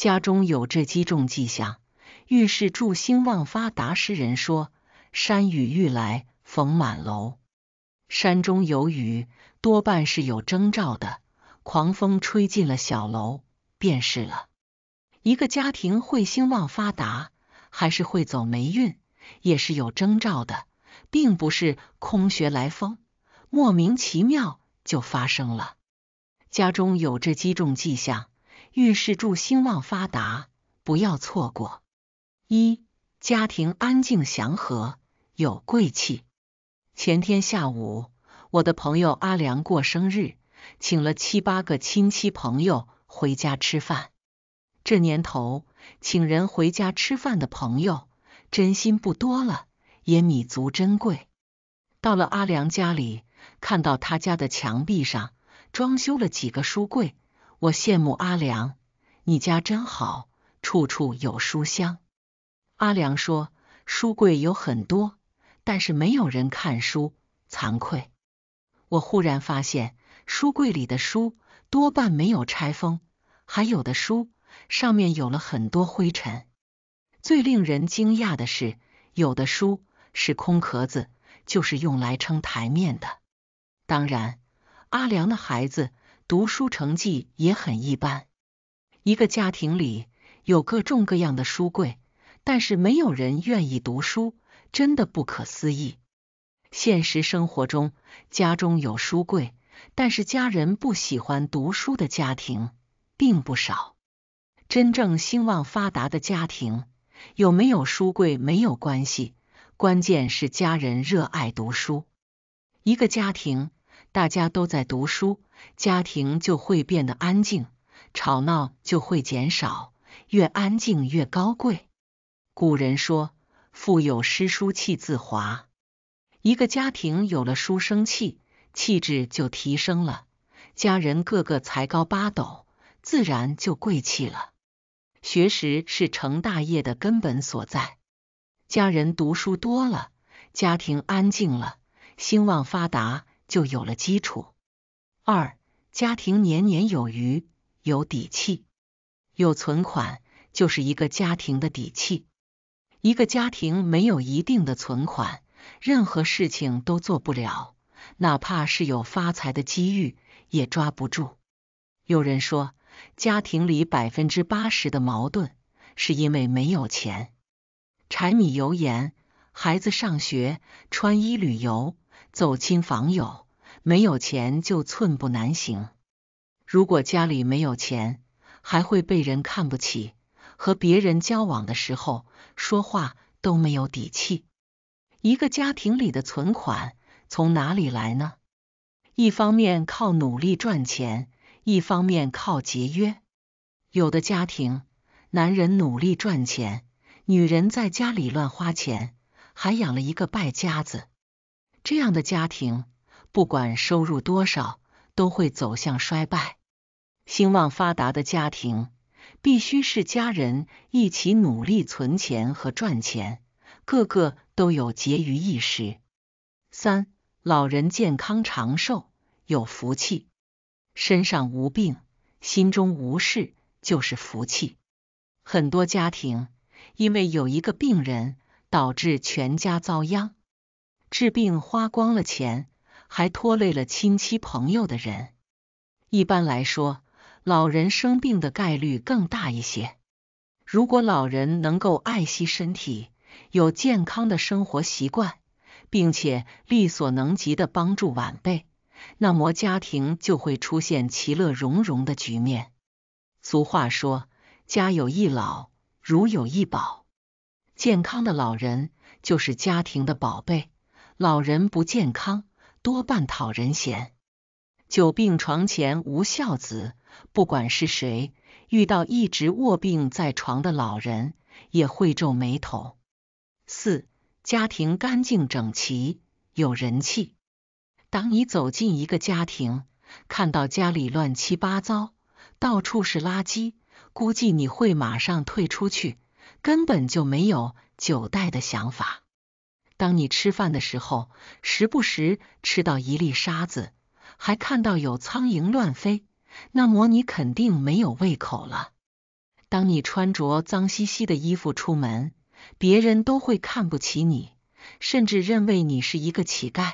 家中有这几种迹象，遇事祝兴旺发达。诗人说：“山雨欲来风满楼。”山中有雨，多半是有征兆的。狂风吹进了小楼，便是了。一个家庭会兴旺发达，还是会走霉运，也是有征兆的，并不是空穴来风，莫名其妙就发生了。家中有这几种迹象。预示住兴旺发达，不要错过。一家庭安静祥和，有贵气。前天下午，我的朋友阿良过生日，请了七八个亲戚朋友回家吃饭。这年头，请人回家吃饭的朋友真心不多了，也弥足珍贵。到了阿良家里，看到他家的墙壁上装修了几个书柜。我羡慕阿良，你家真好，处处有书香。阿良说，书柜有很多，但是没有人看书，惭愧。我忽然发现，书柜里的书多半没有拆封，还有的书上面有了很多灰尘。最令人惊讶的是，有的书是空壳子，就是用来撑台面的。当然，阿良的孩子。读书成绩也很一般。一个家庭里有各种各样的书柜，但是没有人愿意读书，真的不可思议。现实生活中，家中有书柜，但是家人不喜欢读书的家庭并不少。真正兴旺发达的家庭，有没有书柜没有关系，关键是家人热爱读书。一个家庭。大家都在读书，家庭就会变得安静，吵闹就会减少。越安静越高贵。古人说：“腹有诗书气自华。”一个家庭有了书生气，气质就提升了，家人个个才高八斗，自然就贵气了。学识是成大业的根本所在。家人读书多了，家庭安静了，兴旺发达。就有了基础。二，家庭年年有余，有底气，有存款，就是一个家庭的底气。一个家庭没有一定的存款，任何事情都做不了，哪怕是有发财的机遇，也抓不住。有人说，家庭里百分之八十的矛盾，是因为没有钱。柴米油盐，孩子上学，穿衣旅游。走亲访友，没有钱就寸步难行。如果家里没有钱，还会被人看不起。和别人交往的时候，说话都没有底气。一个家庭里的存款从哪里来呢？一方面靠努力赚钱，一方面靠节约。有的家庭，男人努力赚钱，女人在家里乱花钱，还养了一个败家子。这样的家庭，不管收入多少，都会走向衰败。兴旺发达的家庭，必须是家人一起努力存钱和赚钱，个个都有结余意识。三，老人健康长寿，有福气，身上无病，心中无事，就是福气。很多家庭因为有一个病人，导致全家遭殃。治病花光了钱，还拖累了亲戚朋友的人。一般来说，老人生病的概率更大一些。如果老人能够爱惜身体，有健康的生活习惯，并且力所能及的帮助晚辈，那么家庭就会出现其乐融融的局面。俗话说：“家有一老，如有一宝。”健康的老人就是家庭的宝贝。老人不健康，多半讨人嫌。久病床前无孝子，不管是谁遇到一直卧病在床的老人，也会皱眉头。四，家庭干净整齐有人气。当你走进一个家庭，看到家里乱七八糟，到处是垃圾，估计你会马上退出去，根本就没有久待的想法。当你吃饭的时候，时不时吃到一粒沙子，还看到有苍蝇乱飞，那么你肯定没有胃口了。当你穿着脏兮兮的衣服出门，别人都会看不起你，甚至认为你是一个乞丐，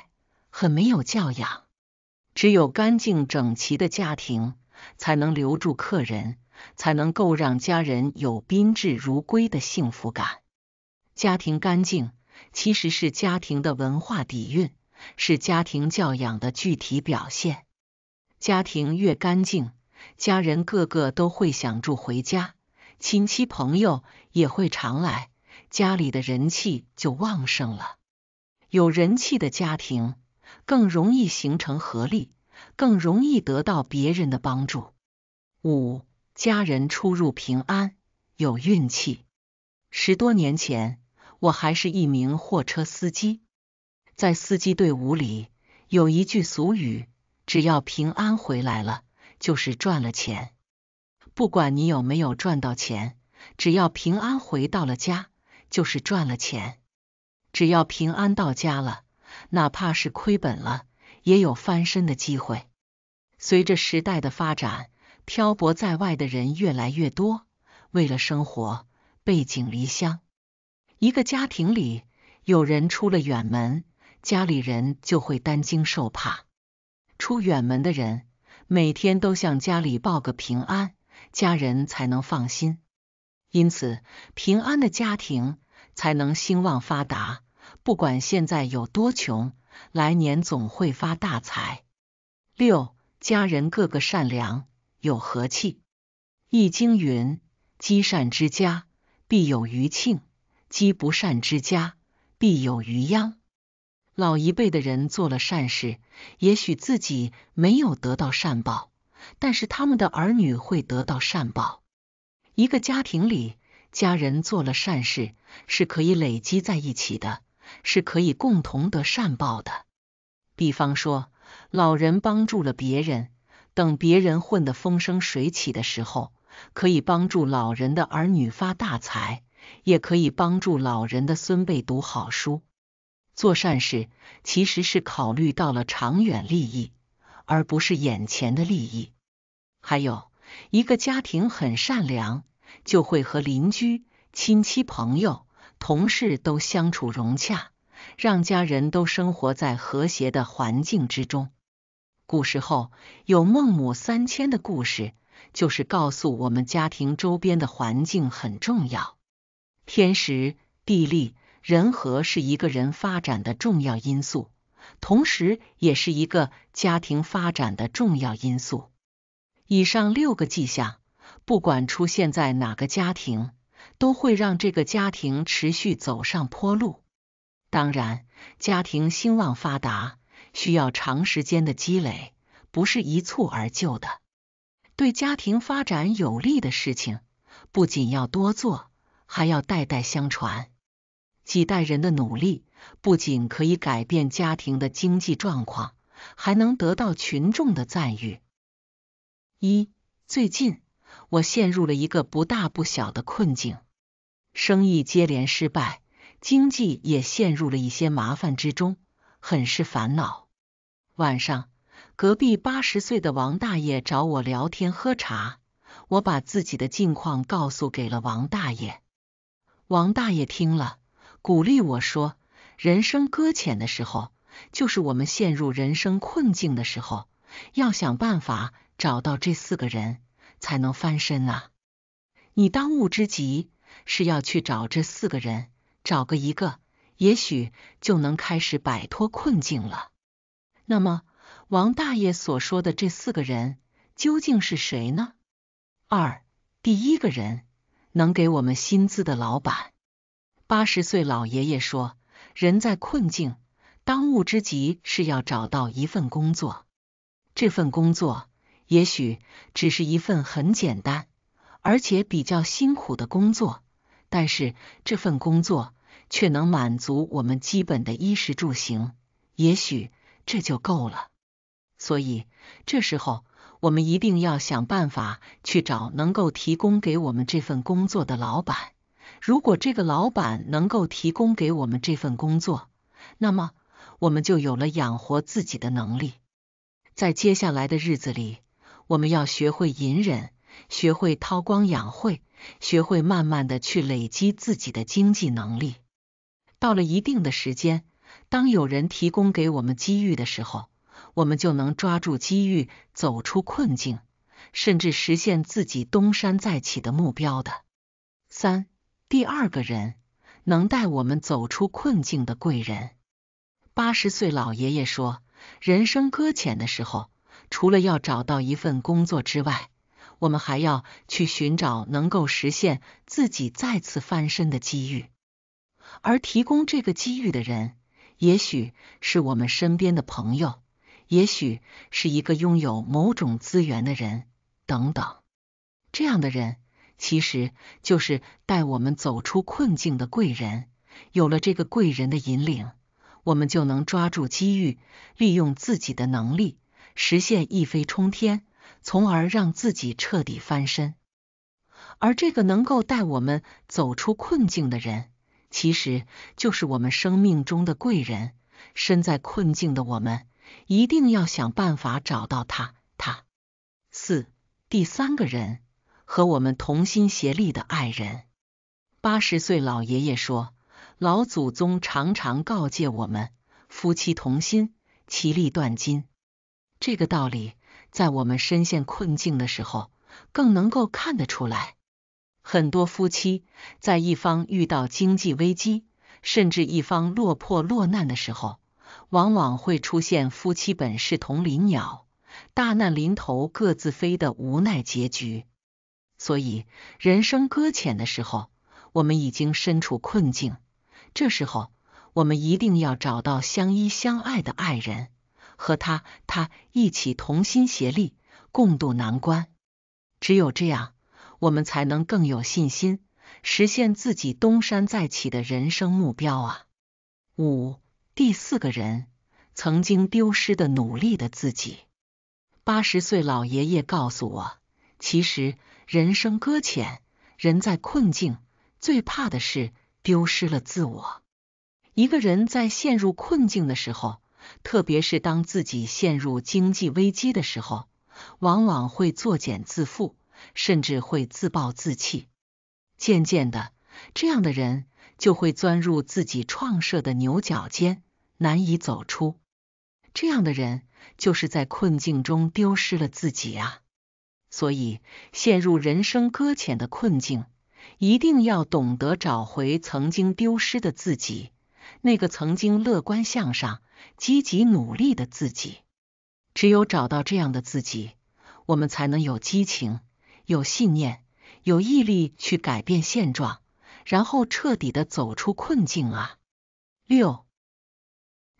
很没有教养。只有干净整齐的家庭，才能留住客人，才能够让家人有宾至如归的幸福感。家庭干净。其实是家庭的文化底蕴，是家庭教养的具体表现。家庭越干净，家人个个都会想住回家，亲戚朋友也会常来，家里的人气就旺盛了。有人气的家庭更容易形成合力，更容易得到别人的帮助。五家人出入平安，有运气。十多年前。我还是一名货车司机，在司机队伍里有一句俗语：只要平安回来了，就是赚了钱。不管你有没有赚到钱，只要平安回到了家，就是赚了钱。只要平安到家了，哪怕是亏本了，也有翻身的机会。随着时代的发展，漂泊在外的人越来越多，为了生活，背井离乡。一个家庭里有人出了远门，家里人就会担惊受怕。出远门的人每天都向家里报个平安，家人才能放心。因此，平安的家庭才能兴旺发达。不管现在有多穷，来年总会发大财。六家人个个善良，有和气。易经云：“积善之家，必有余庆。”积不善之家，必有余殃。老一辈的人做了善事，也许自己没有得到善报，但是他们的儿女会得到善报。一个家庭里，家人做了善事是可以累积在一起的，是可以共同得善报的。比方说，老人帮助了别人，等别人混得风生水起的时候，可以帮助老人的儿女发大财。也可以帮助老人的孙辈读好书、做善事，其实是考虑到了长远利益，而不是眼前的利益。还有一个家庭很善良，就会和邻居、亲戚、朋友、同事都相处融洽，让家人都生活在和谐的环境之中。古时候有“孟母三迁”的故事，就是告诉我们家庭周边的环境很重要。天时地利人和是一个人发展的重要因素，同时也是一个家庭发展的重要因素。以上六个迹象，不管出现在哪个家庭，都会让这个家庭持续走上坡路。当然，家庭兴旺发达需要长时间的积累，不是一蹴而就的。对家庭发展有利的事情，不仅要多做。还要代代相传，几代人的努力不仅可以改变家庭的经济状况，还能得到群众的赞誉。一最近我陷入了一个不大不小的困境，生意接连失败，经济也陷入了一些麻烦之中，很是烦恼。晚上，隔壁八十岁的王大爷找我聊天喝茶，我把自己的近况告诉给了王大爷。王大爷听了，鼓励我说：“人生搁浅的时候，就是我们陷入人生困境的时候，要想办法找到这四个人，才能翻身啊！你当务之急是要去找这四个人，找个一个，也许就能开始摆脱困境了。”那么，王大爷所说的这四个人究竟是谁呢？二，第一个人。能给我们薪资的老板，八十岁老爷爷说：“人在困境，当务之急是要找到一份工作。这份工作也许只是一份很简单，而且比较辛苦的工作，但是这份工作却能满足我们基本的衣食住行。也许这就够了。所以这时候。”我们一定要想办法去找能够提供给我们这份工作的老板。如果这个老板能够提供给我们这份工作，那么我们就有了养活自己的能力。在接下来的日子里，我们要学会隐忍，学会韬光养晦，学会慢慢的去累积自己的经济能力。到了一定的时间，当有人提供给我们机遇的时候，我们就能抓住机遇，走出困境，甚至实现自己东山再起的目标的。三，第二个人能带我们走出困境的贵人。八十岁老爷爷说，人生搁浅的时候，除了要找到一份工作之外，我们还要去寻找能够实现自己再次翻身的机遇，而提供这个机遇的人，也许是我们身边的朋友。也许是一个拥有某种资源的人，等等。这样的人其实就是带我们走出困境的贵人。有了这个贵人的引领，我们就能抓住机遇，利用自己的能力，实现一飞冲天，从而让自己彻底翻身。而这个能够带我们走出困境的人，其实就是我们生命中的贵人。身在困境的我们。一定要想办法找到他。他四第三个人和我们同心协力的爱人，八十岁老爷爷说，老祖宗常常告诫我们，夫妻同心，其利断金。这个道理在我们身陷困境的时候更能够看得出来。很多夫妻在一方遇到经济危机，甚至一方落魄落难的时候。往往会出现夫妻本是同林鸟，大难临头各自飞的无奈结局。所以，人生搁浅的时候，我们已经身处困境，这时候我们一定要找到相依相爱的爱人，和他他一起同心协力，共度难关。只有这样，我们才能更有信心，实现自己东山再起的人生目标啊！五。第四个人曾经丢失的努力的自己，八十岁老爷爷告诉我，其实人生搁浅，人在困境最怕的是丢失了自我。一个人在陷入困境的时候，特别是当自己陷入经济危机的时候，往往会作茧自缚，甚至会自暴自弃。渐渐的，这样的人就会钻入自己创设的牛角尖。难以走出，这样的人就是在困境中丢失了自己啊！所以，陷入人生搁浅的困境，一定要懂得找回曾经丢失的自己，那个曾经乐观向上、积极努力的自己。只有找到这样的自己，我们才能有激情、有信念、有毅力去改变现状，然后彻底的走出困境啊！六。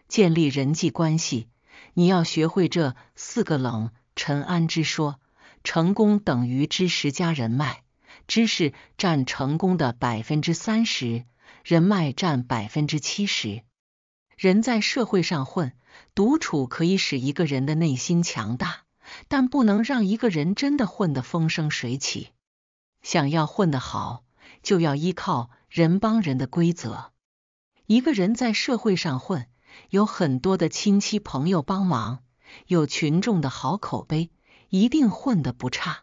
建立人际关系，你要学会这四个冷陈安之说：成功等于知识加人脉，知识占成功的百分之三十，人脉占百分之七十。人在社会上混，独处可以使一个人的内心强大，但不能让一个人真的混得风生水起。想要混得好，就要依靠人帮人的规则。一个人在社会上混。有很多的亲戚朋友帮忙，有群众的好口碑，一定混得不差。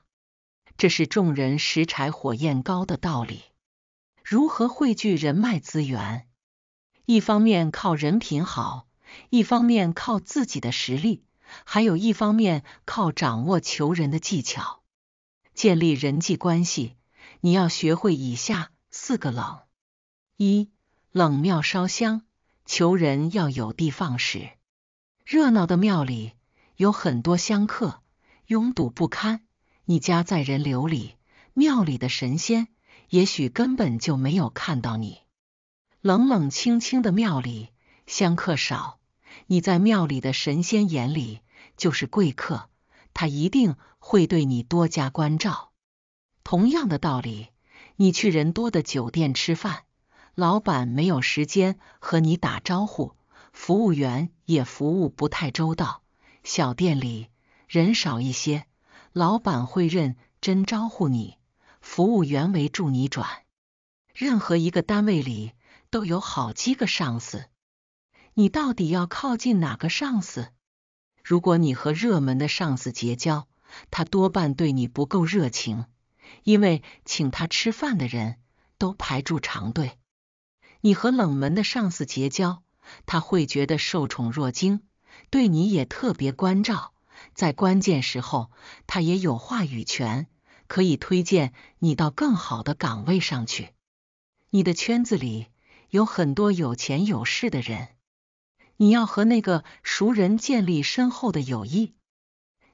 这是众人拾柴火焰高的道理。如何汇聚人脉资源？一方面靠人品好，一方面靠自己的实力，还有一方面靠掌握求人的技巧，建立人际关系。你要学会以下四个冷：一、冷庙烧香。求人要有的放矢。热闹的庙里有很多香客，拥堵不堪。你家在人流里，庙里的神仙也许根本就没有看到你。冷冷清清的庙里，香客少，你在庙里的神仙眼里就是贵客，他一定会对你多加关照。同样的道理，你去人多的酒店吃饭。老板没有时间和你打招呼，服务员也服务不太周到。小店里人少一些，老板会认真招呼你，服务员围住你转。任何一个单位里都有好几个上司，你到底要靠近哪个上司？如果你和热门的上司结交，他多半对你不够热情，因为请他吃饭的人都排住长队。你和冷门的上司结交，他会觉得受宠若惊，对你也特别关照。在关键时候，他也有话语权，可以推荐你到更好的岗位上去。你的圈子里有很多有钱有势的人，你要和那个熟人建立深厚的友谊。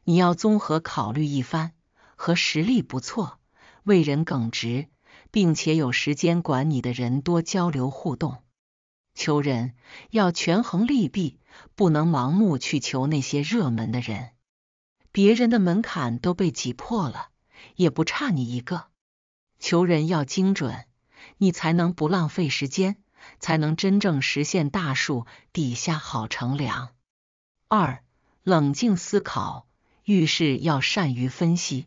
你要综合考虑一番，和实力不错、为人耿直。并且有时间管你的人多交流互动。求人要权衡利弊，不能盲目去求那些热门的人。别人的门槛都被挤破了，也不差你一个。求人要精准，你才能不浪费时间，才能真正实现大树底下好乘凉。二、冷静思考，遇事要善于分析。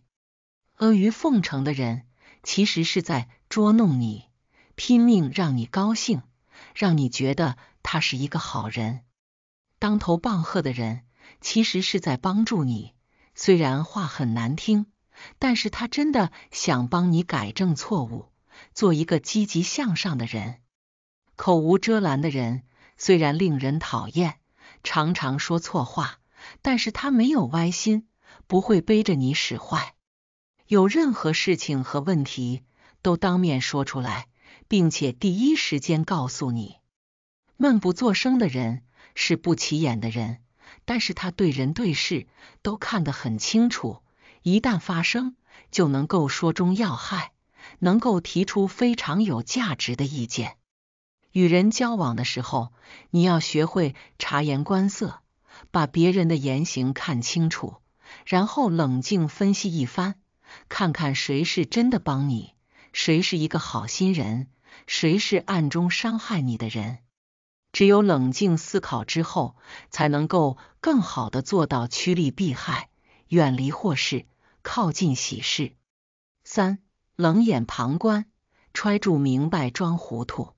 阿谀奉承的人。其实是在捉弄你，拼命让你高兴，让你觉得他是一个好人。当头棒喝的人，其实是在帮助你，虽然话很难听，但是他真的想帮你改正错误，做一个积极向上的人。口无遮拦的人，虽然令人讨厌，常常说错话，但是他没有歪心，不会背着你使坏。有任何事情和问题都当面说出来，并且第一时间告诉你。闷不作声的人是不起眼的人，但是他对人对事都看得很清楚，一旦发生就能够说中要害，能够提出非常有价值的意见。与人交往的时候，你要学会察言观色，把别人的言行看清楚，然后冷静分析一番。看看谁是真的帮你，谁是一个好心人，谁是暗中伤害你的人。只有冷静思考之后，才能够更好的做到趋利避害，远离祸事，靠近喜事。三，冷眼旁观，揣住明白装糊涂。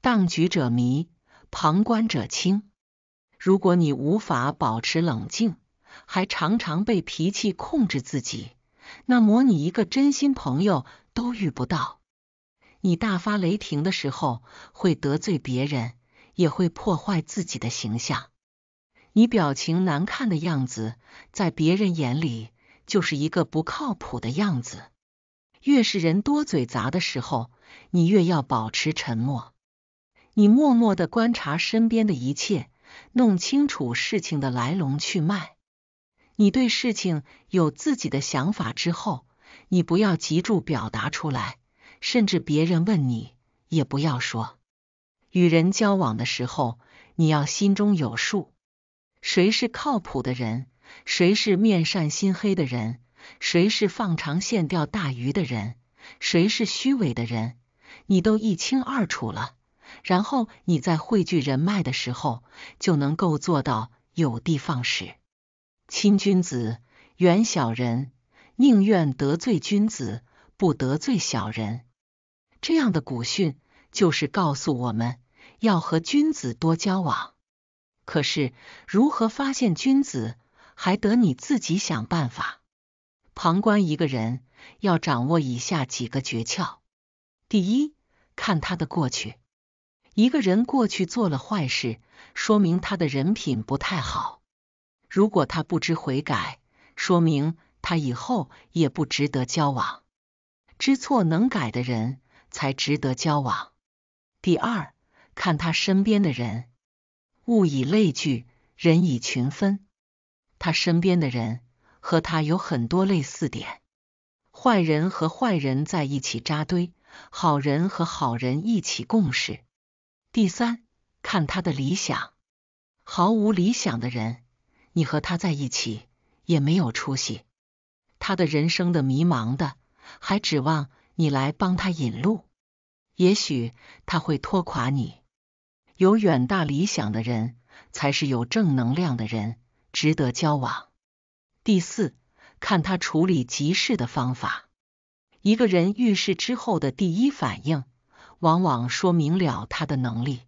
当局者迷，旁观者清。如果你无法保持冷静，还常常被脾气控制自己。那模拟一个真心朋友都遇不到。你大发雷霆的时候，会得罪别人，也会破坏自己的形象。你表情难看的样子，在别人眼里就是一个不靠谱的样子。越是人多嘴杂的时候，你越要保持沉默。你默默的观察身边的一切，弄清楚事情的来龙去脉。你对事情有自己的想法之后，你不要急着表达出来，甚至别人问你也不要说。与人交往的时候，你要心中有数，谁是靠谱的人，谁是面善心黑的人，谁是放长线钓大鱼的人，谁是虚伪的人，你都一清二楚了。然后你在汇聚人脉的时候，就能够做到有的放矢。亲君子，远小人，宁愿得罪君子，不得罪小人。这样的古训就是告诉我们要和君子多交往。可是如何发现君子，还得你自己想办法。旁观一个人，要掌握以下几个诀窍：第一，看他的过去。一个人过去做了坏事，说明他的人品不太好。如果他不知悔改，说明他以后也不值得交往。知错能改的人才值得交往。第二，看他身边的人，物以类聚，人以群分。他身边的人和他有很多类似点。坏人和坏人在一起扎堆，好人和好人一起共事。第三，看他的理想，毫无理想的人。你和他在一起也没有出息，他的人生的迷茫的，还指望你来帮他引路，也许他会拖垮你。有远大理想的人才是有正能量的人，值得交往。第四，看他处理急事的方法。一个人遇事之后的第一反应，往往说明了他的能力。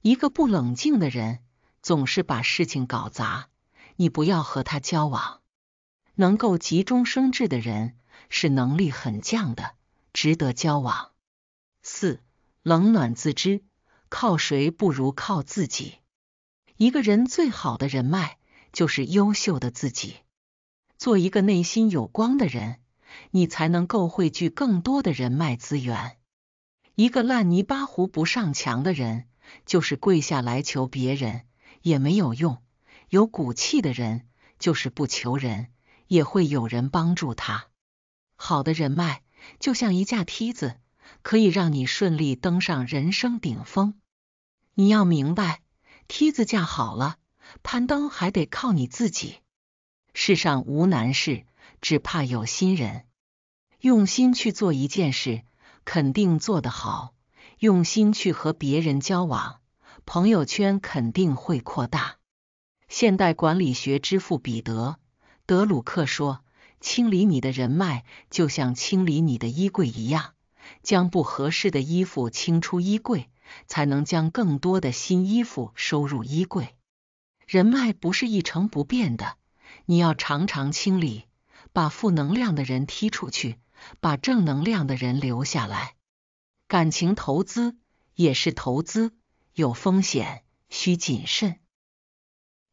一个不冷静的人，总是把事情搞砸。你不要和他交往。能够急中生智的人是能力很强的，值得交往。四，冷暖自知，靠谁不如靠自己。一个人最好的人脉就是优秀的自己。做一个内心有光的人，你才能够汇聚更多的人脉资源。一个烂泥巴糊不上墙的人，就是跪下来求别人也没有用。有骨气的人，就是不求人，也会有人帮助他。好的人脉就像一架梯子，可以让你顺利登上人生顶峰。你要明白，梯子架好了，攀登还得靠你自己。世上无难事，只怕有心人。用心去做一件事，肯定做得好；用心去和别人交往，朋友圈肯定会扩大。现代管理学之父彼得·德鲁克说：“清理你的人脉，就像清理你的衣柜一样，将不合适的衣服清出衣柜，才能将更多的新衣服收入衣柜。人脉不是一成不变的，你要常常清理，把负能量的人踢出去，把正能量的人留下来。感情投资也是投资，有风险，需谨慎。”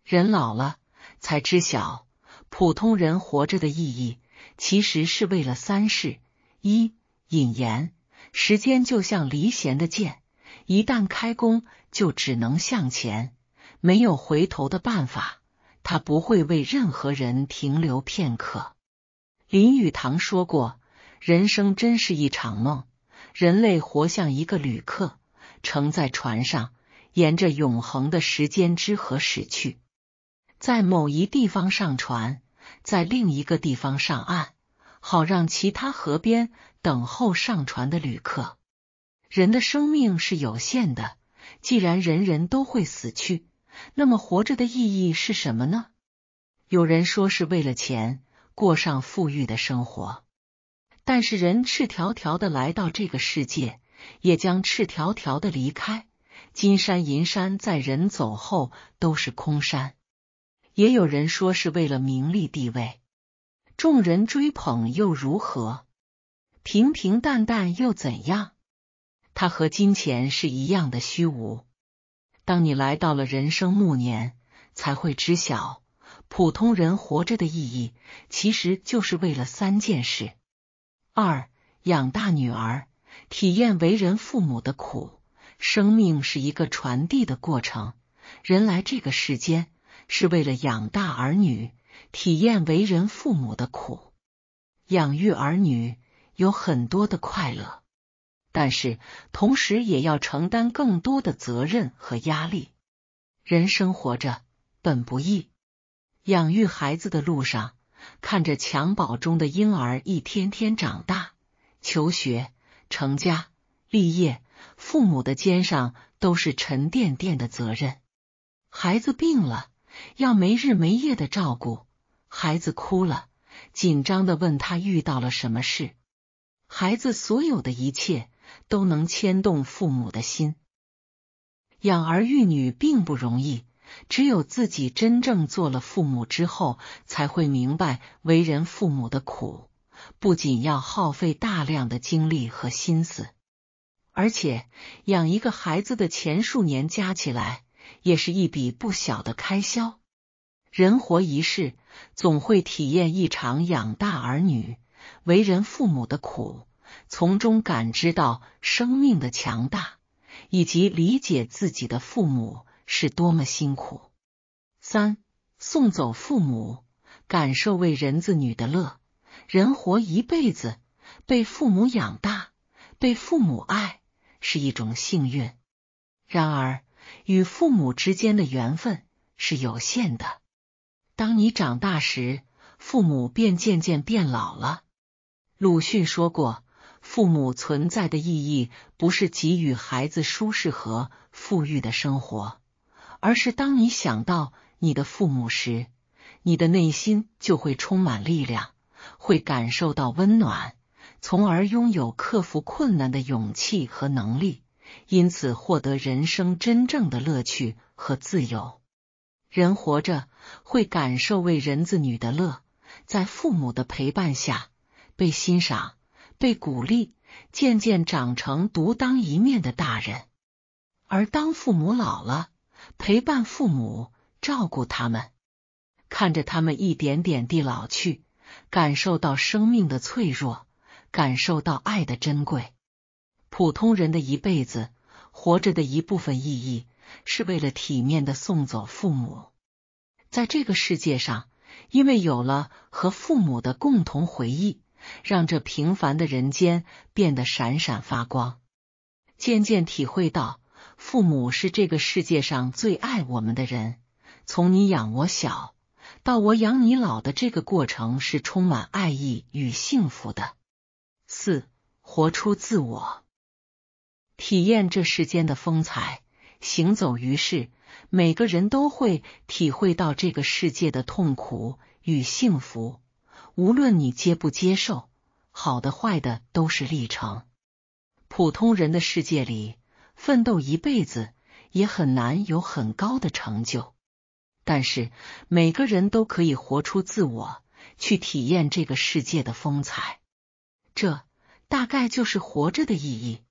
人老了才知晓，普通人活着的意义其实是为了三事：一、引言。时间就像离弦的箭，一旦开弓，就只能向前，没有回头的办法。他不会为任何人停留片刻。林语堂说过：“人生真是一场梦，人类活像一个旅客，乘在船上，沿着永恒的时间之河驶去。”在某一地方上船，在另一个地方上岸，好让其他河边等候上船的旅客。人的生命是有限的，既然人人都会死去，那么活着的意义是什么呢？有人说是为了钱，过上富裕的生活。但是人赤条条的来到这个世界，也将赤条条的离开。金山银山在人走后都是空山。也有人说是为了名利地位，众人追捧又如何？平平淡淡又怎样？他和金钱是一样的虚无。当你来到了人生暮年，才会知晓，普通人活着的意义，其实就是为了三件事：二养大女儿，体验为人父母的苦。生命是一个传递的过程，人来这个世间。是为了养大儿女，体验为人父母的苦。养育儿女有很多的快乐，但是同时也要承担更多的责任和压力。人生活着本不易，养育孩子的路上，看着襁褓中的婴儿一天天长大、求学、成家、立业，父母的肩上都是沉甸甸的责任。孩子病了。要没日没夜的照顾，孩子哭了，紧张的问他遇到了什么事。孩子所有的一切都能牵动父母的心。养儿育女并不容易，只有自己真正做了父母之后，才会明白为人父母的苦。不仅要耗费大量的精力和心思，而且养一个孩子的前数年加起来。也是一笔不小的开销。人活一世，总会体验一场养大儿女、为人父母的苦，从中感知到生命的强大，以及理解自己的父母是多么辛苦。三送走父母，感受为人子女的乐。人活一辈子，被父母养大，被父母爱，是一种幸运。然而。与父母之间的缘分是有限的。当你长大时，父母便渐渐变老了。鲁迅说过，父母存在的意义不是给予孩子舒适和富裕的生活，而是当你想到你的父母时，你的内心就会充满力量，会感受到温暖，从而拥有克服困难的勇气和能力。因此，获得人生真正的乐趣和自由。人活着，会感受为人子女的乐，在父母的陪伴下，被欣赏、被鼓励，渐渐长成独当一面的大人。而当父母老了，陪伴父母、照顾他们，看着他们一点点地老去，感受到生命的脆弱，感受到爱的珍贵。普通人的一辈子，活着的一部分意义是为了体面的送走父母。在这个世界上，因为有了和父母的共同回忆，让这平凡的人间变得闪闪发光。渐渐体会到，父母是这个世界上最爱我们的人。从你养我小到我养你老的这个过程，是充满爱意与幸福的。四，活出自我。体验这世间的风采，行走于世，每个人都会体会到这个世界的痛苦与幸福。无论你接不接受，好的坏的都是历程。普通人的世界里，奋斗一辈子也很难有很高的成就。但是每个人都可以活出自我，去体验这个世界的风采。这大概就是活着的意义。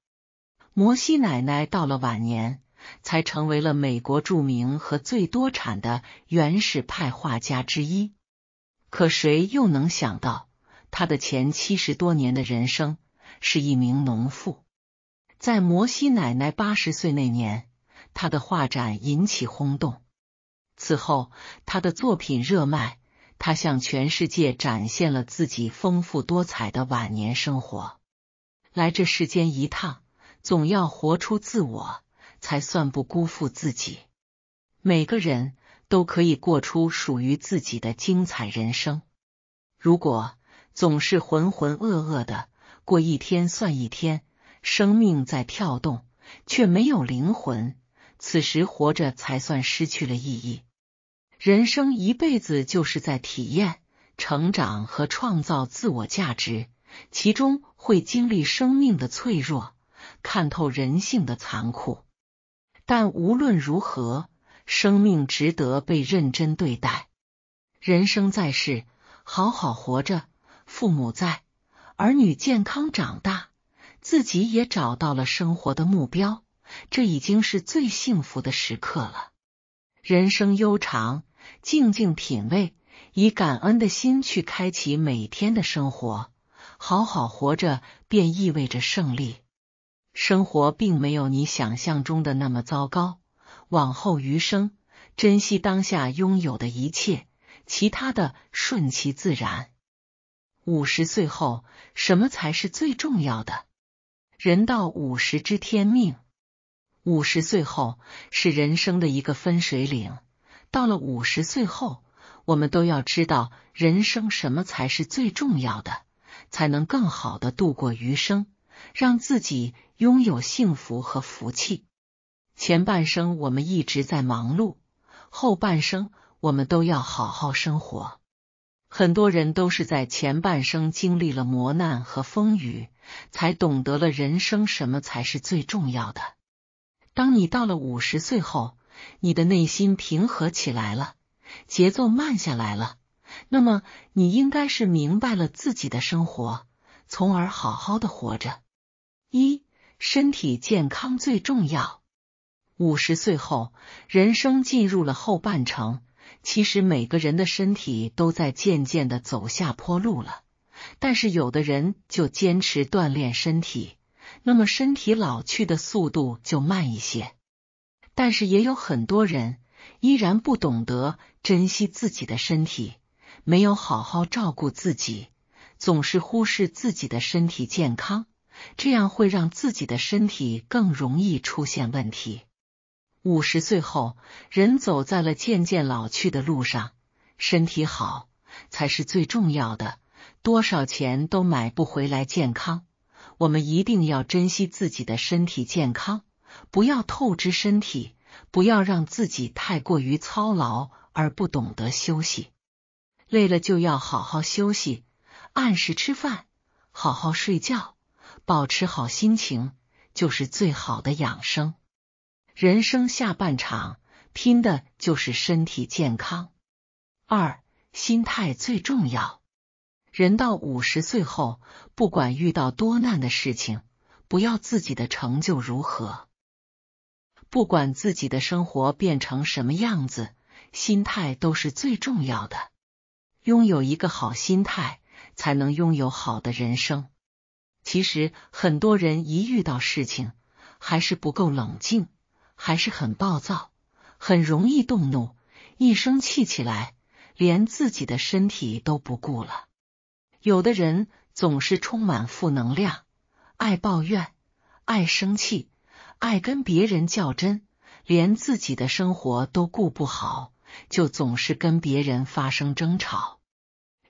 摩西奶奶到了晚年，才成为了美国著名和最多产的原始派画家之一。可谁又能想到，她的前七十多年的人生是一名农妇？在摩西奶奶八十岁那年，她的画展引起轰动。此后，她的作品热卖，她向全世界展现了自己丰富多彩的晚年生活。来这世间一趟。总要活出自我，才算不辜负自己。每个人都可以过出属于自己的精彩人生。如果总是浑浑噩噩的过一天算一天，生命在跳动却没有灵魂，此时活着才算失去了意义。人生一辈子就是在体验、成长和创造自我价值，其中会经历生命的脆弱。看透人性的残酷，但无论如何，生命值得被认真对待。人生在世，好好活着，父母在，儿女健康长大，自己也找到了生活的目标，这已经是最幸福的时刻了。人生悠长，静静品味，以感恩的心去开启每天的生活，好好活着便意味着胜利。生活并没有你想象中的那么糟糕。往后余生，珍惜当下拥有的一切，其他的顺其自然。五十岁后，什么才是最重要的？人到五十知天命，五十岁后是人生的一个分水岭。到了五十岁后，我们都要知道人生什么才是最重要的，才能更好的度过余生。让自己拥有幸福和福气。前半生我们一直在忙碌，后半生我们都要好好生活。很多人都是在前半生经历了磨难和风雨，才懂得了人生什么才是最重要的。当你到了五十岁后，你的内心平和起来了，节奏慢下来了，那么你应该是明白了自己的生活，从而好好的活着。一身体健康最重要。五十岁后，人生进入了后半程，其实每个人的身体都在渐渐的走下坡路了。但是有的人就坚持锻炼身体，那么身体老去的速度就慢一些。但是也有很多人依然不懂得珍惜自己的身体，没有好好照顾自己，总是忽视自己的身体健康。这样会让自己的身体更容易出现问题。五十岁后，人走在了渐渐老去的路上，身体好才是最重要的。多少钱都买不回来健康。我们一定要珍惜自己的身体健康，不要透支身体，不要让自己太过于操劳而不懂得休息。累了就要好好休息，按时吃饭，好好睡觉。保持好心情就是最好的养生。人生下半场拼的就是身体健康。二，心态最重要。人到五十岁后，不管遇到多难的事情，不要自己的成就如何，不管自己的生活变成什么样子，心态都是最重要的。拥有一个好心态，才能拥有好的人生。其实很多人一遇到事情还是不够冷静，还是很暴躁，很容易动怒，一生气起来连自己的身体都不顾了。有的人总是充满负能量，爱抱怨，爱生气，爱跟别人较真，连自己的生活都顾不好，就总是跟别人发生争吵。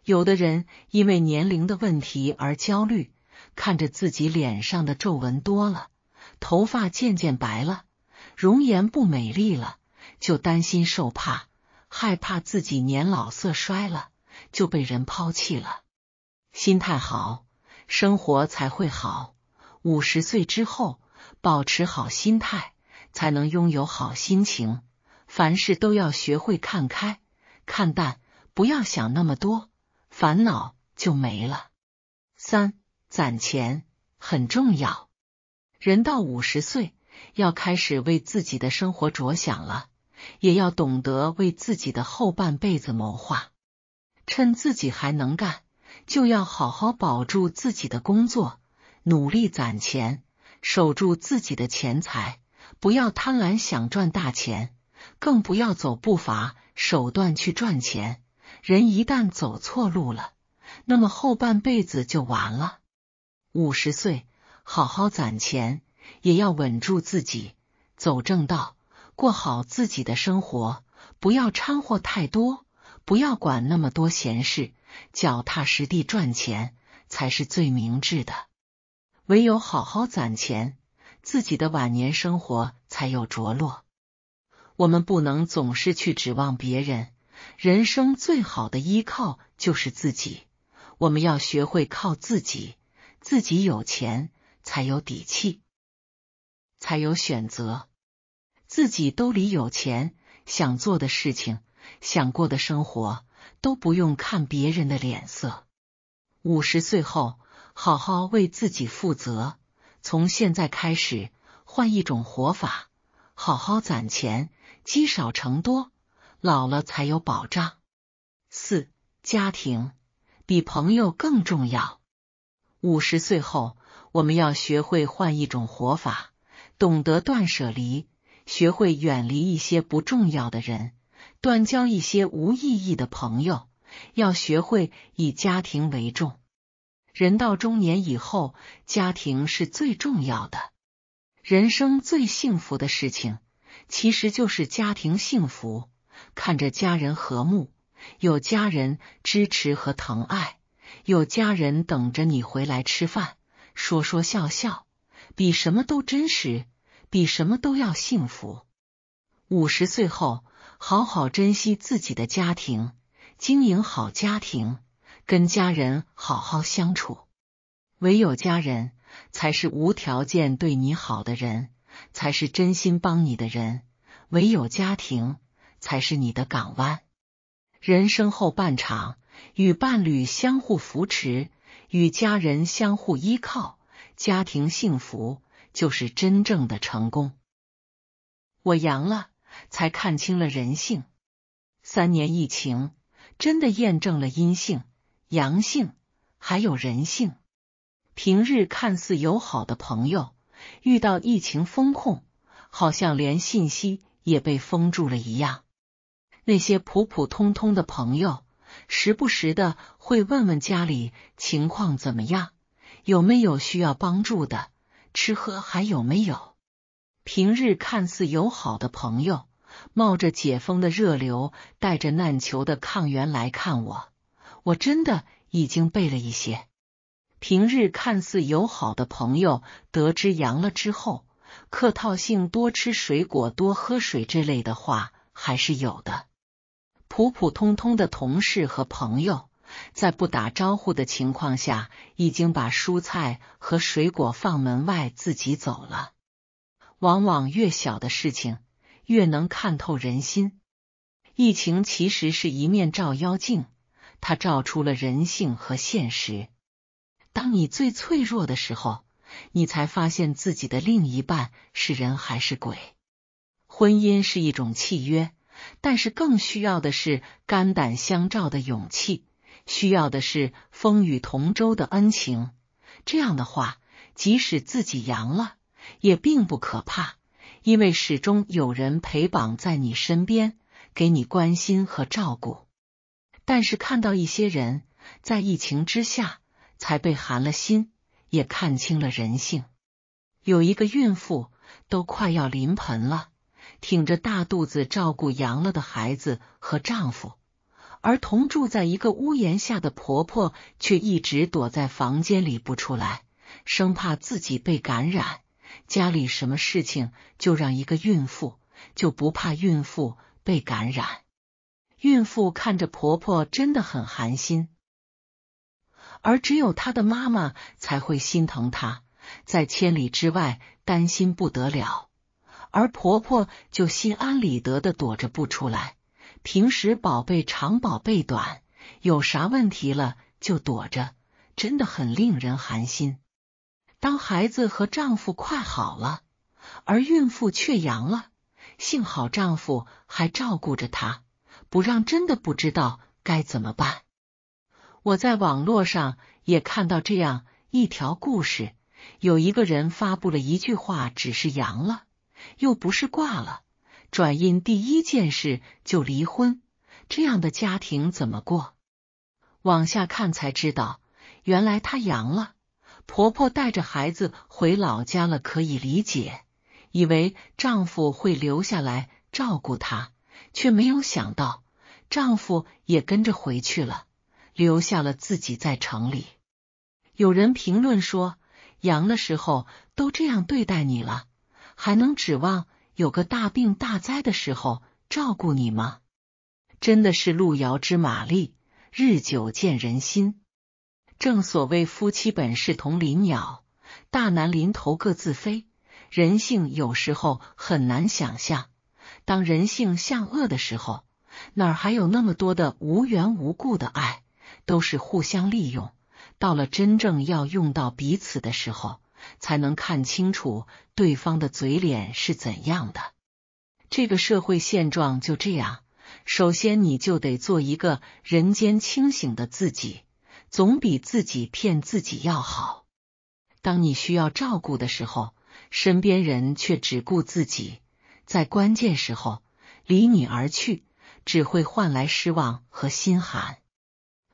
有的人因为年龄的问题而焦虑。看着自己脸上的皱纹多了，头发渐渐白了，容颜不美丽了，就担心受怕，害怕自己年老色衰了，就被人抛弃了。心态好，生活才会好。五十岁之后，保持好心态，才能拥有好心情。凡事都要学会看开、看淡，不要想那么多，烦恼就没了。三。攒钱很重要。人到五十岁，要开始为自己的生活着想了，也要懂得为自己的后半辈子谋划。趁自己还能干，就要好好保住自己的工作，努力攒钱，守住自己的钱财，不要贪婪想赚大钱，更不要走步伐手段去赚钱。人一旦走错路了，那么后半辈子就完了。五十岁，好好攒钱，也要稳住自己，走正道，过好自己的生活，不要掺和太多，不要管那么多闲事，脚踏实地赚钱才是最明智的。唯有好好攒钱，自己的晚年生活才有着落。我们不能总是去指望别人，人生最好的依靠就是自己，我们要学会靠自己。自己有钱才有底气，才有选择。自己兜里有钱，想做的事情、想过的生活都不用看别人的脸色。五十岁后，好好为自己负责。从现在开始，换一种活法，好好攒钱，积少成多，老了才有保障。四、家庭比朋友更重要。五十岁后，我们要学会换一种活法，懂得断舍离，学会远离一些不重要的人，断交一些无意义的朋友，要学会以家庭为重。人到中年以后，家庭是最重要的。人生最幸福的事情，其实就是家庭幸福，看着家人和睦，有家人支持和疼爱。有家人等着你回来吃饭，说说笑笑，比什么都真实，比什么都要幸福。五十岁后，好好珍惜自己的家庭，经营好家庭，跟家人好好相处。唯有家人才是无条件对你好的人，才是真心帮你的人。唯有家庭才是你的港湾。人生后半场。与伴侣相互扶持，与家人相互依靠，家庭幸福就是真正的成功。我阳了，才看清了人性。三年疫情，真的验证了阴性、阳性还有人性。平日看似友好的朋友，遇到疫情封控，好像连信息也被封住了一样。那些普普通通的朋友。时不时的会问问家里情况怎么样，有没有需要帮助的，吃喝还有没有。平日看似友好的朋友，冒着解封的热流，带着难求的抗原来看我，我真的已经背了一些。平日看似友好的朋友，得知阳了之后，客套性多吃水果、多喝水之类的话还是有的。普普通通的同事和朋友，在不打招呼的情况下，已经把蔬菜和水果放门外，自己走了。往往越小的事情，越能看透人心。疫情其实是一面照妖镜，它照出了人性和现实。当你最脆弱的时候，你才发现自己的另一半是人还是鬼。婚姻是一种契约。但是更需要的是肝胆相照的勇气，需要的是风雨同舟的恩情。这样的话，即使自己阳了，也并不可怕，因为始终有人陪绑在你身边，给你关心和照顾。但是看到一些人在疫情之下，才被寒了心，也看清了人性。有一个孕妇都快要临盆了。挺着大肚子照顾阳了的孩子和丈夫，而同住在一个屋檐下的婆婆却一直躲在房间里不出来，生怕自己被感染。家里什么事情就让一个孕妇，就不怕孕妇被感染。孕妇看着婆婆真的很寒心，而只有她的妈妈才会心疼她，在千里之外担心不得了。而婆婆就心安理得的躲着不出来，平时宝贝长宝贝短，有啥问题了就躲着，真的很令人寒心。当孩子和丈夫快好了，而孕妇却阳了，幸好丈夫还照顾着她，不让真的不知道该怎么办。我在网络上也看到这样一条故事，有一个人发布了一句话，只是阳了。又不是挂了，转阴第一件事就离婚，这样的家庭怎么过？往下看才知道，原来她阳了，婆婆带着孩子回老家了，可以理解。以为丈夫会留下来照顾她，却没有想到丈夫也跟着回去了，留下了自己在城里。有人评论说，阳的时候都这样对待你了。还能指望有个大病大灾的时候照顾你吗？真的是路遥知马力，日久见人心。正所谓夫妻本是同林鸟，大难临头各自飞。人性有时候很难想象，当人性向恶的时候，哪还有那么多的无缘无故的爱？都是互相利用。到了真正要用到彼此的时候。才能看清楚对方的嘴脸是怎样的。这个社会现状就这样。首先，你就得做一个人间清醒的自己，总比自己骗自己要好。当你需要照顾的时候，身边人却只顾自己，在关键时候离你而去，只会换来失望和心寒。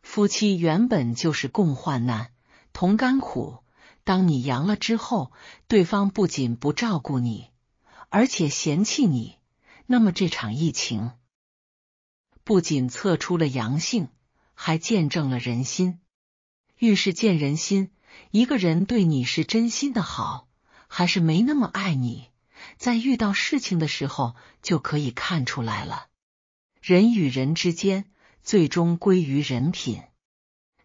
夫妻原本就是共患难、同甘苦。当你阳了之后，对方不仅不照顾你，而且嫌弃你。那么这场疫情不仅测出了阳性，还见证了人心。遇事见人心，一个人对你是真心的好，还是没那么爱你，在遇到事情的时候就可以看出来了。人与人之间，最终归于人品。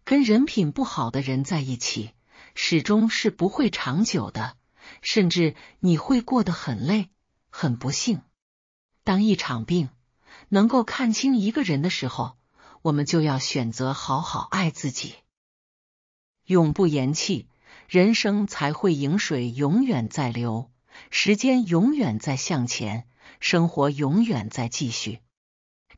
跟人品不好的人在一起。始终是不会长久的，甚至你会过得很累、很不幸。当一场病能够看清一个人的时候，我们就要选择好好爱自己，永不言弃，人生才会迎水永远在流，时间永远在向前，生活永远在继续。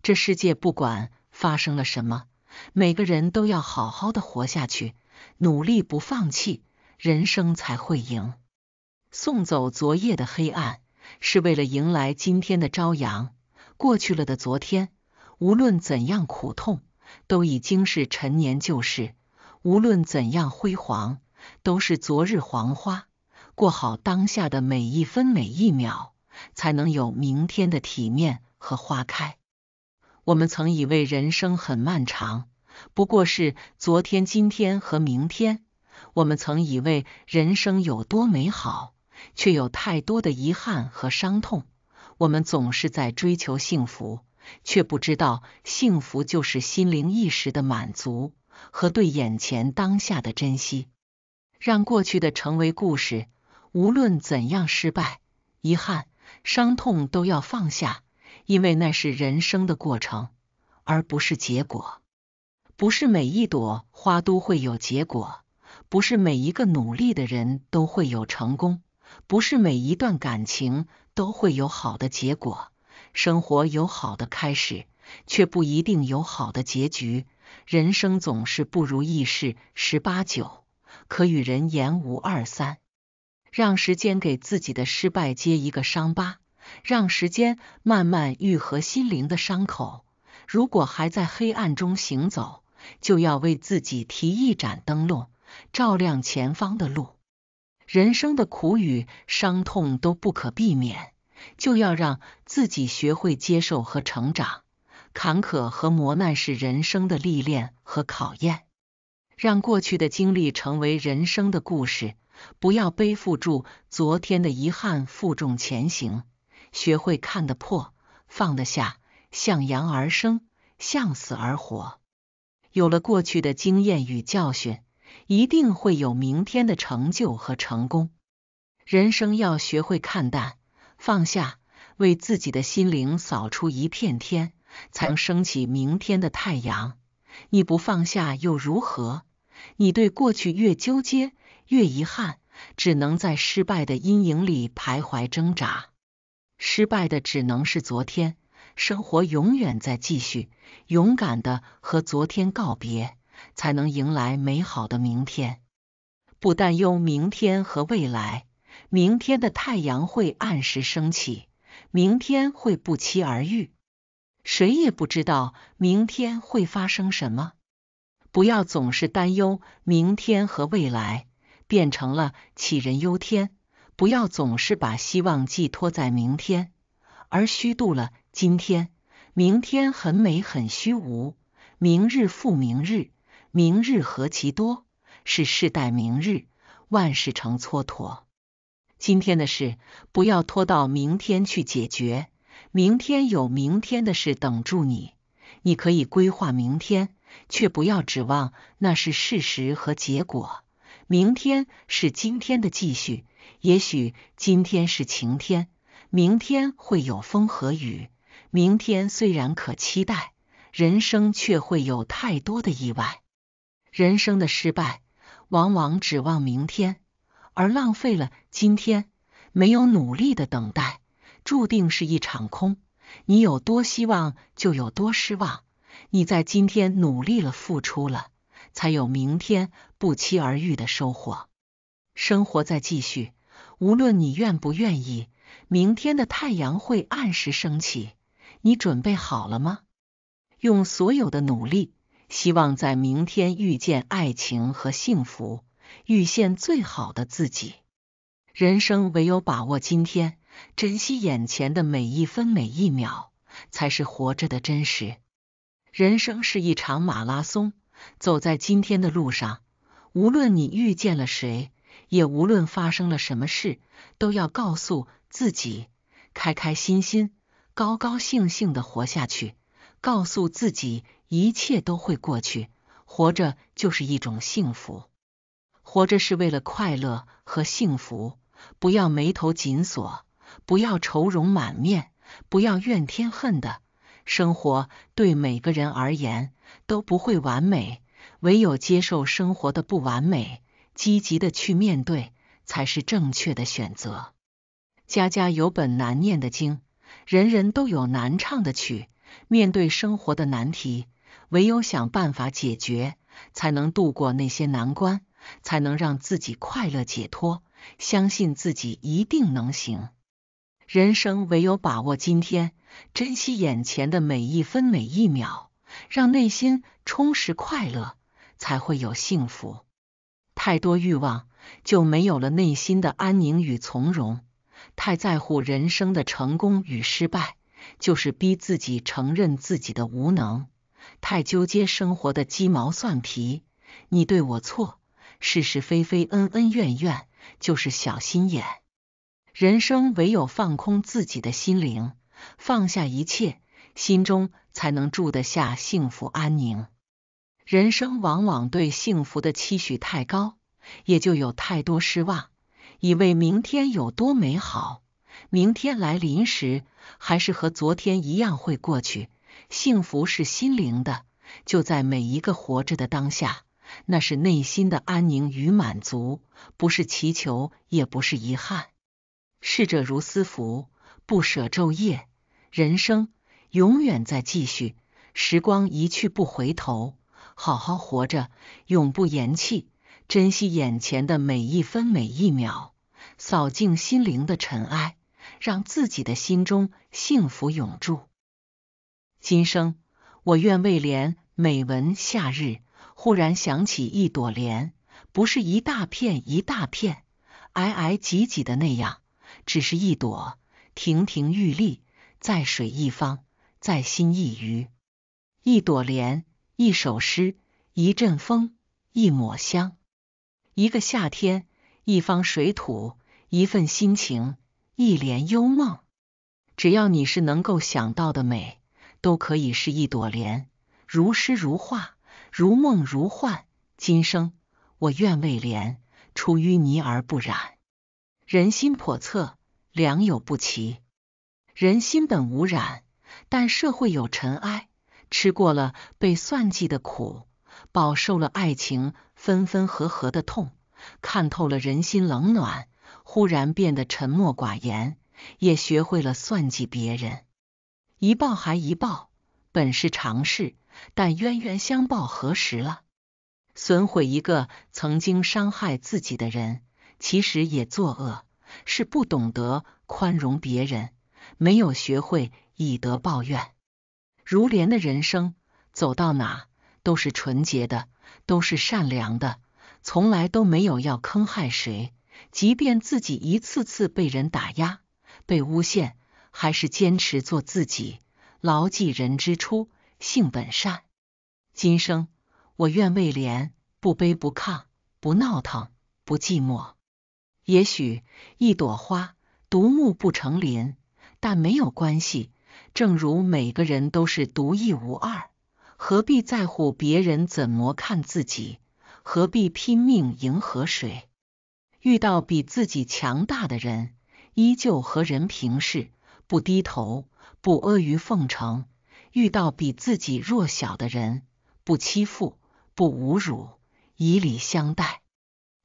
这世界不管发生了什么，每个人都要好好的活下去。努力不放弃，人生才会赢。送走昨夜的黑暗，是为了迎来今天的朝阳。过去了的昨天，无论怎样苦痛，都已经是陈年旧事；无论怎样辉煌，都是昨日黄花。过好当下的每一分每一秒，才能有明天的体面和花开。我们曾以为人生很漫长。不过是昨天、今天和明天。我们曾以为人生有多美好，却有太多的遗憾和伤痛。我们总是在追求幸福，却不知道幸福就是心灵一时的满足和对眼前当下的珍惜。让过去的成为故事。无论怎样失败、遗憾、伤痛，都要放下，因为那是人生的过程，而不是结果。不是每一朵花都会有结果，不是每一个努力的人都会有成功，不是每一段感情都会有好的结果。生活有好的开始，却不一定有好的结局。人生总是不如意事十八九，可与人言无二三。让时间给自己的失败结一个伤疤，让时间慢慢愈合心灵的伤口。如果还在黑暗中行走，就要为自己提一盏灯笼，照亮前方的路。人生的苦与伤痛都不可避免，就要让自己学会接受和成长。坎坷和磨难是人生的历练和考验，让过去的经历成为人生的故事，不要背负住昨天的遗憾，负重前行。学会看得破，放得下，向阳而生，向死而活。有了过去的经验与教训，一定会有明天的成就和成功。人生要学会看淡、放下，为自己的心灵扫出一片天，才能升起明天的太阳。你不放下又如何？你对过去越纠结、越遗憾，只能在失败的阴影里徘徊挣扎。失败的只能是昨天。生活永远在继续，勇敢的和昨天告别，才能迎来美好的明天。不担忧明天和未来，明天的太阳会按时升起，明天会不期而遇。谁也不知道明天会发生什么，不要总是担忧明天和未来，变成了杞人忧天。不要总是把希望寄托在明天。而虚度了今天，明天很美很虚无，明日复明日，明日何其多，是世代明日，万事成蹉跎。今天的事不要拖到明天去解决，明天有明天的事等住你，你可以规划明天，却不要指望那是事实和结果。明天是今天的继续，也许今天是晴天。明天会有风和雨，明天虽然可期待，人生却会有太多的意外。人生的失败往往指望明天，而浪费了今天。没有努力的等待，注定是一场空。你有多希望，就有多失望。你在今天努力了、付出了，才有明天不期而遇的收获。生活在继续，无论你愿不愿意。明天的太阳会按时升起，你准备好了吗？用所有的努力，希望在明天遇见爱情和幸福，遇见最好的自己。人生唯有把握今天，珍惜眼前的每一分每一秒，才是活着的真实。人生是一场马拉松，走在今天的路上，无论你遇见了谁。也无论发生了什么事，都要告诉自己，开开心心、高高兴兴的活下去。告诉自己，一切都会过去。活着就是一种幸福，活着是为了快乐和幸福。不要眉头紧锁，不要愁容满面，不要怨天恨地。生活对每个人而言都不会完美，唯有接受生活的不完美。积极的去面对才是正确的选择。家家有本难念的经，人人都有难唱的曲。面对生活的难题，唯有想办法解决，才能度过那些难关，才能让自己快乐解脱。相信自己一定能行。人生唯有把握今天，珍惜眼前的每一分每一秒，让内心充实快乐，才会有幸福。太多欲望，就没有了内心的安宁与从容；太在乎人生的成功与失败，就是逼自己承认自己的无能；太纠结生活的鸡毛蒜皮，你对我错，是是非非，恩恩怨怨，就是小心眼。人生唯有放空自己的心灵，放下一切，心中才能住得下幸福安宁。人生往往对幸福的期许太高，也就有太多失望。以为明天有多美好，明天来临时还是和昨天一样会过去。幸福是心灵的，就在每一个活着的当下，那是内心的安宁与满足，不是祈求，也不是遗憾。逝者如斯夫，不舍昼夜。人生永远在继续，时光一去不回头。好好活着，永不言弃，珍惜眼前的每一分每一秒，扫净心灵的尘埃，让自己的心中幸福永驻。今生我愿为莲。美文夏日忽然想起一朵莲，不是一大片一大片，挨挨挤挤的那样，只是一朵亭亭玉立，在水一方，在心一隅，一朵莲。一首诗，一阵风，一抹香，一个夏天，一方水土，一份心情，一帘幽梦。只要你是能够想到的美，都可以是一朵莲，如诗如画，如梦如幻。今生我愿为莲，出淤泥而不染。人心叵测，良莠不齐。人心本无染，但社会有尘埃。吃过了被算计的苦，饱受了爱情分分合合的痛，看透了人心冷暖，忽然变得沉默寡言，也学会了算计别人。一报还一报，本是常事，但冤冤相报何时了？损毁一个曾经伤害自己的人，其实也作恶，是不懂得宽容别人，没有学会以德报怨。如莲的人生，走到哪都是纯洁的，都是善良的，从来都没有要坑害谁。即便自己一次次被人打压、被诬陷，还是坚持做自己，牢记人之初，性本善。今生我愿为莲，不卑不亢，不闹腾，不寂寞。也许一朵花独木不成林，但没有关系。正如每个人都是独一无二，何必在乎别人怎么看自己？何必拼命迎合谁？遇到比自己强大的人，依旧和人平视，不低头，不阿谀奉承；遇到比自己弱小的人，不欺负，不侮辱，以礼相待。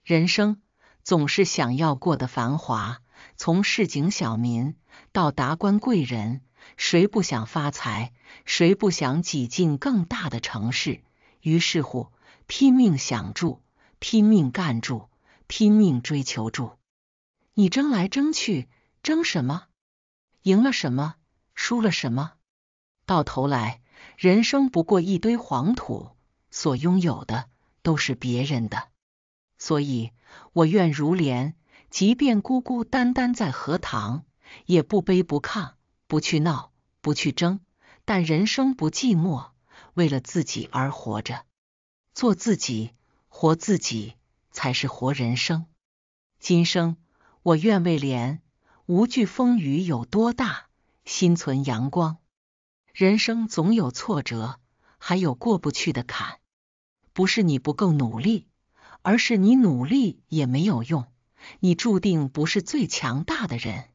人生总是想要过得繁华，从市井小民到达官贵人。谁不想发财？谁不想挤进更大的城市？于是乎，拼命想住，拼命干住，拼命追求住。你争来争去，争什么？赢了什么？输了什么？到头来，人生不过一堆黄土，所拥有的都是别人的。所以，我愿如莲，即便孤孤单单在荷塘，也不卑不亢。不去闹，不去争，但人生不寂寞。为了自己而活着，做自己，活自己，才是活人生。今生我愿为莲，无惧风雨有多大，心存阳光。人生总有挫折，还有过不去的坎。不是你不够努力，而是你努力也没有用。你注定不是最强大的人。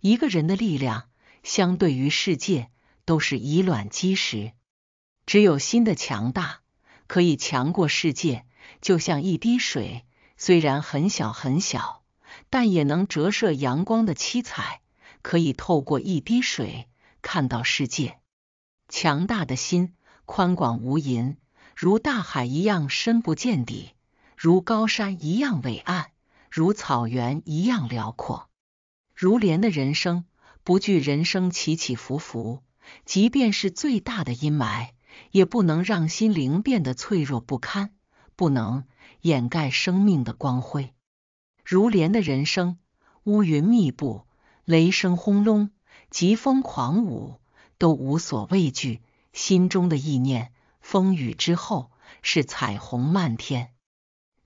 一个人的力量。相对于世界，都是以卵击石。只有心的强大，可以强过世界。就像一滴水，虽然很小很小，但也能折射阳光的七彩，可以透过一滴水看到世界。强大的心，宽广无垠，如大海一样深不见底，如高山一样伟岸，如草原一样辽阔，如莲的人生。不惧人生起起伏伏，即便是最大的阴霾，也不能让心灵变得脆弱不堪，不能掩盖生命的光辉。如莲的人生，乌云密布，雷声轰隆，疾风狂舞，都无所畏惧。心中的意念，风雨之后是彩虹漫天。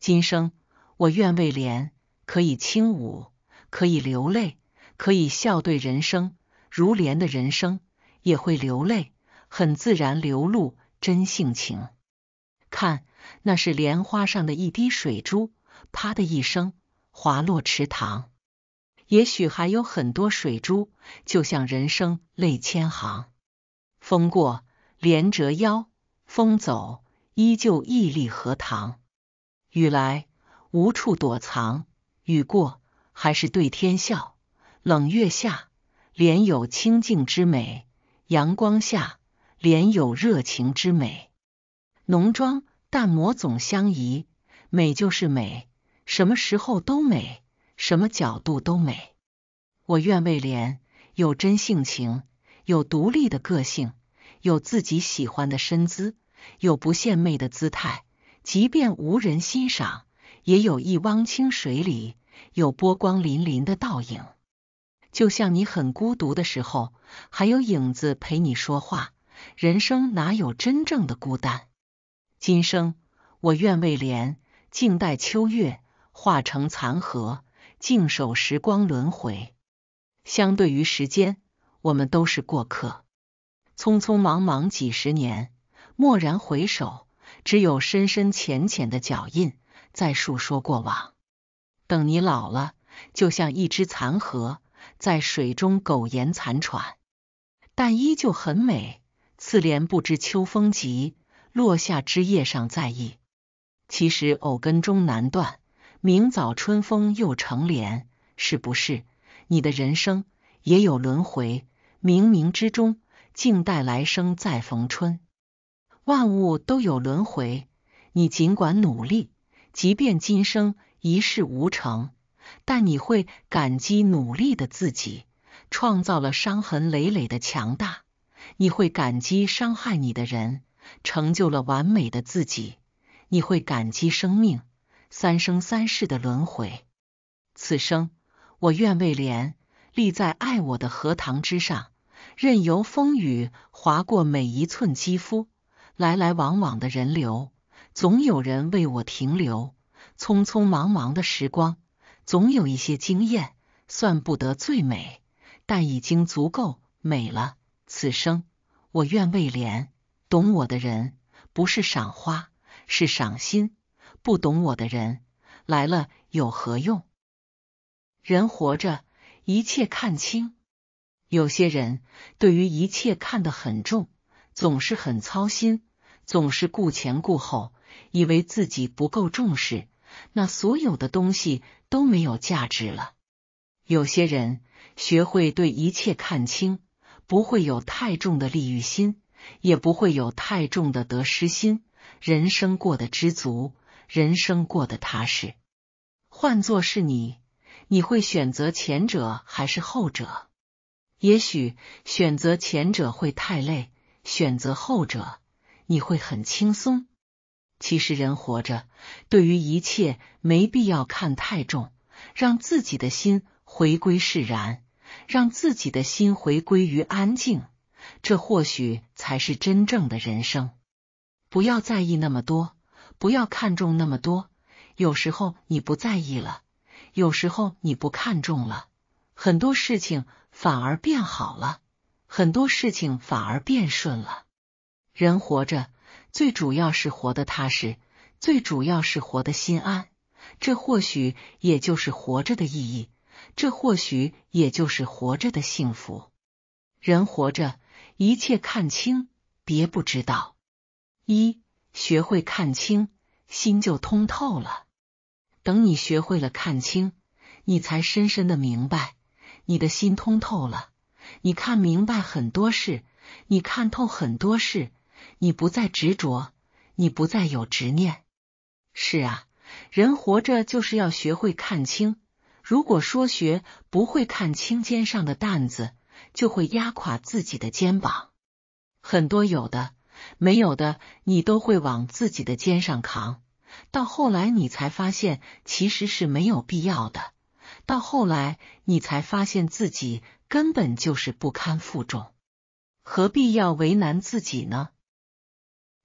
今生我愿为莲，可以轻舞，可以流泪。可以笑对人生，如莲的人生也会流泪，很自然流露真性情。看，那是莲花上的一滴水珠，啪的一声滑落池塘。也许还有很多水珠，就像人生泪千行。风过，莲折腰；风走，依旧屹立荷塘。雨来，无处躲藏；雨过，还是对天笑。冷月下，莲有清净之美；阳光下，莲有热情之美。浓妆淡抹总相宜，美就是美，什么时候都美，什么角度都美。我愿为莲，有真性情，有独立的个性，有自己喜欢的身姿，有不献媚的姿态。即便无人欣赏，也有一汪清水里有波光粼粼的倒影。就像你很孤独的时候，还有影子陪你说话。人生哪有真正的孤单？今生我愿为莲，静待秋月，化成残荷，静守时光轮回。相对于时间，我们都是过客，匆匆忙忙几十年，蓦然回首，只有深深浅浅的脚印在述说过往。等你老了，就像一只残荷。在水中苟延残喘，但依旧很美。次莲不知秋风急，落下枝叶上在意。其实藕根终难断，明早春风又成莲，是不是？你的人生也有轮回，冥冥之中，静待来生再逢春。万物都有轮回，你尽管努力，即便今生一事无成。但你会感激努力的自己，创造了伤痕累累的强大；你会感激伤害你的人，成就了完美的自己；你会感激生命，三生三世的轮回。此生，我愿为莲，立在爱我的荷塘之上，任由风雨划过每一寸肌肤。来来往往的人流，总有人为我停留；匆匆忙忙的时光。总有一些经验，算不得最美，但已经足够美了。此生我愿未怜，懂我的人不是赏花，是赏心；不懂我的人来了有何用？人活着，一切看清。有些人对于一切看得很重，总是很操心，总是顾前顾后，以为自己不够重视。那所有的东西都没有价值了。有些人学会对一切看清，不会有太重的利欲心，也不会有太重的得失心，人生过得知足，人生过得踏实。换作是你，你会选择前者还是后者？也许选择前者会太累，选择后者你会很轻松。其实人活着，对于一切没必要看太重，让自己的心回归释然，让自己的心回归于安静，这或许才是真正的人生。不要在意那么多，不要看重那么多。有时候你不在意了，有时候你不看重了，很多事情反而变好了，很多事情反而变顺了。人活着。最主要是活得踏实，最主要是活得心安。这或许也就是活着的意义，这或许也就是活着的幸福。人活着，一切看清，别不知道。一学会看清，心就通透了。等你学会了看清，你才深深的明白，你的心通透了。你看明白很多事，你看透很多事。你不再执着，你不再有执念。是啊，人活着就是要学会看清。如果说学不会看清肩上的担子，就会压垮自己的肩膀。很多有的没有的，你都会往自己的肩上扛。到后来，你才发现其实是没有必要的。到后来，你才发现自己根本就是不堪负重。何必要为难自己呢？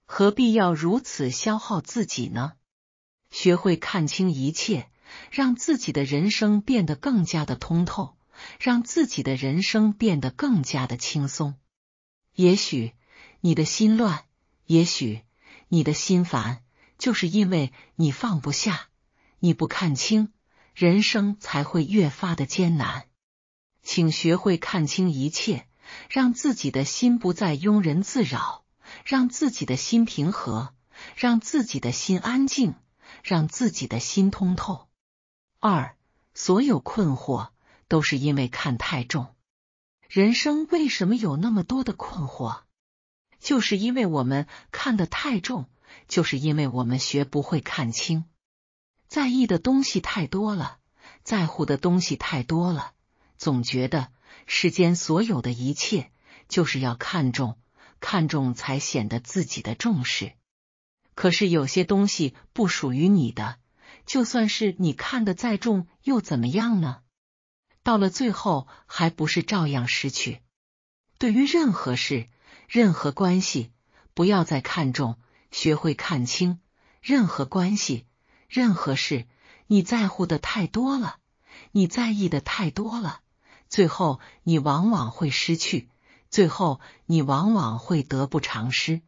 何必要如此消耗自己呢？学会看清一切，让自己的人生变得更加的通透，让自己的人生变得更加的轻松。也许你的心乱，也许你的心烦，就是因为你放不下，你不看清，人生才会越发的艰难。请学会看清一切，让自己的心不再庸人自扰。让自己的心平和，让自己的心安静，让自己的心通透。二，所有困惑都是因为看太重。人生为什么有那么多的困惑？就是因为我们看得太重，就是因为我们学不会看清。在意的东西太多了，在乎的东西太多了，总觉得世间所有的一切就是要看重。看重才显得自己的重视，可是有些东西不属于你的，就算是你看的再重又怎么样呢？到了最后还不是照样失去。对于任何事、任何关系，不要再看重，学会看清。任何关系、任何事，你在乎的太多了，你在意的太多了，最后你往往会失去。最后，你往往会得不偿失。